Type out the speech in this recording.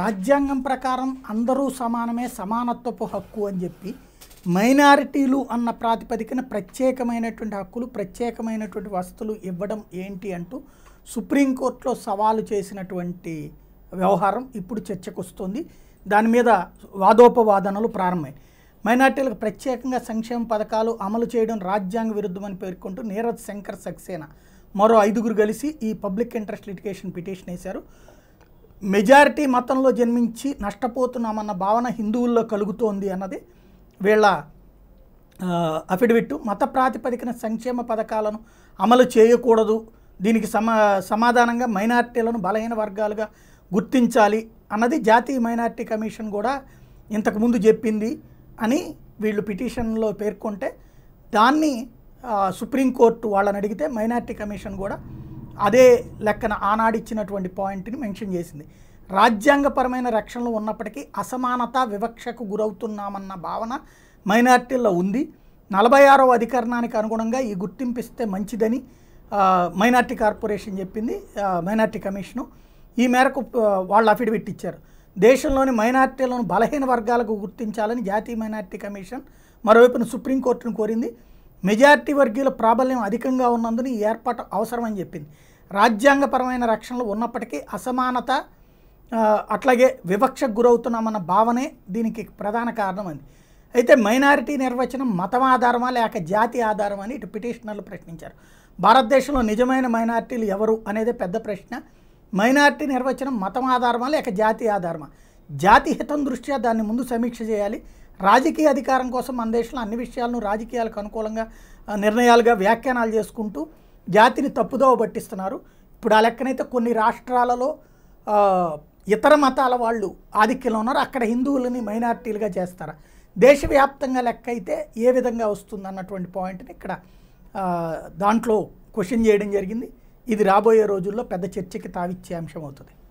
రాజ్యాంగం ప్రకారం అందరూ సమానమే సమానత్వపు హక్కు అని చెప్పి మైనారిటీలు అన్న ప్రాతిపదికన ప్రత్యేకమైనటువంటి హక్కులు ప్రత్యేకమైనటువంటి వసతులు ఇవ్వడం ఏంటి అంటూ సుప్రీంకోర్టులో సవాలు చేసినటువంటి వ్యవహారం ఇప్పుడు చర్చకు వస్తుంది దాని మీద వాదోపవాదనలు ప్రారంభమై మైనార్టీలకు ప్రత్యేకంగా సంక్షేమ పథకాలు అమలు చేయడం రాజ్యాంగ విరుద్ధమని పేర్కొంటూ నీరజ్ శంకర్ సక్సేనా మరో ఐదుగురు కలిసి ఈ పబ్లిక్ ఇంట్రెస్ట్ లిటిగేషన్ పిటిషన్ వేశారు మెజారిటీ మతంలో జన్మించి నష్టపోతున్నామన్న భావన హిందువుల్లో కలుగుతోంది అన్నది వీళ్ళ అఫిడవిట్ మత ప్రాతిపదికన సంక్షేమ పథకాలను అమలు చేయకూడదు దీనికి సమా సమాధానంగా మైనార్టీలను బలహీన వర్గాలుగా గుర్తించాలి అన్నది జాతీయ మైనార్టీ కమిషన్ కూడా ఇంతకుముందు చెప్పింది అని వీళ్ళు పిటిషన్లో పేర్కొంటే దాన్ని సుప్రీంకోర్టు వాళ్ళని అడిగితే మైనార్టీ కమిషన్ కూడా అదే లెక్కన ఆనాడిచ్చినటువంటి పాయింట్ని మెన్షన్ చేసింది రాజ్యాంగపరమైన రక్షణలు ఉన్నప్పటికీ అసమానత వివక్షకు గురవుతున్నామన్న భావన మైనార్టీల్లో ఉంది నలభై ఆరవ అధికరణానికి అనుగుణంగా ఈ గుర్తింపిస్తే మంచిదని మైనార్టీ కార్పొరేషన్ చెప్పింది మైనార్టీ కమిషను ఈ మేరకు వాళ్ళు అఫిడవిట్ ఇచ్చారు దేశంలోని మైనార్టీలను బలహీన వర్గాలకు గుర్తించాలని జాతీయ మైనార్టీ కమిషన్ మరోవైపున సుప్రీంకోర్టును కోరింది మెజార్టీ వర్గీయుల ప్రాబల్యం అధికంగా ఉన్నందున ఈ ఏర్పాటు అవసరమని చెప్పింది రాజ్యాంగపరమైన రక్షణలు ఉన్నప్పటికీ అసమానత అట్లాగే వివక్షకు గురవుతున్నామన్న భావనే దీనికి ప్రధాన కారణమైంది అయితే మైనారిటీ నిర్వచనం మతం ఆధారమా లేక జాతి ఆధారమా అని ఇటు పిటిషనర్లు ప్రశ్నించారు భారతదేశంలో నిజమైన మైనారిటీలు ఎవరు అనేది పెద్ద ప్రశ్న మైనారిటీ నిర్వచనం మతం ఆధారమా లేక జాతి ఆధారమా జాతి హితం దృష్ట్యా దాన్ని ముందు సమీక్ష చేయాలి రాజకీయ అధికారం కోసం మన దేశంలో అన్ని విషయాలను రాజకీయాలకు అనుకూలంగా నిర్ణయాలుగా వ్యాఖ్యానాలు చేసుకుంటూ జాతిని తప్పుదోవ పట్టిస్తున్నారు ఇప్పుడు ఆ లెక్కనైతే కొన్ని రాష్ట్రాలలో ఇతర మతాల వాళ్ళు ఆధిక్యంలో ఉన్నారు అక్కడ హిందువులని మైనార్టీలుగా చేస్తారు దేశవ్యాప్తంగా లెక్క అయితే ఏ విధంగా వస్తుంది అన్నటువంటి పాయింట్ని ఇక్కడ దాంట్లో క్వశ్చన్ చేయడం జరిగింది ఇది రాబోయే రోజుల్లో పెద్ద చర్చకి తావిచ్చే అంశం అవుతుంది